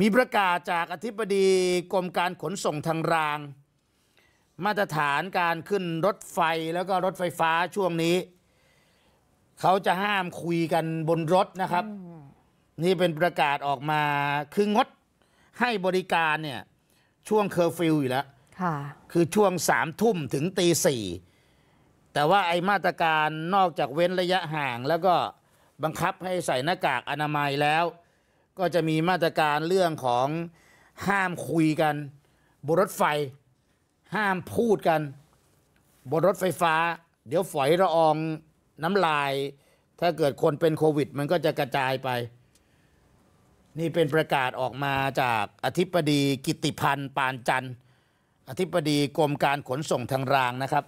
มีประกาศจากอธิบดีกรมการขนส่งทางราง มาตรฐานการขึ้นรถไฟแล้วก็รถไฟฟ้าช่วงนี้ เขาจะห้ามคุยกันบนรถนะครับ นี่เป็นประกาศออกมาคืองดให้บริการเนี่ยช่วงเคอร์ฟิวอยู่แล้ว คือช่วงสามทุ่มถึงตีสี่แต่ว่าไอมาตรการนอกจากเว้นระยะห่าง แล้วก็บังคับให้ใส่หน้ากากอนามัยแล้วก็จะมีมาตรการเรื่องของห้ามคุยกันบนรถไฟ ห้ามพูดกันบนรถไฟฟ้า เดี๋ยวฝอยระอองน้ำลาย ถ้าเกิดคนเป็นโควิด มันก็จะกระจายไป นี่เป็นประกาศออกมาจากอธิบดีกิติพันธ์ ปานจันทร์ อธิบดีกรมการขนส่งทางรางนะครับ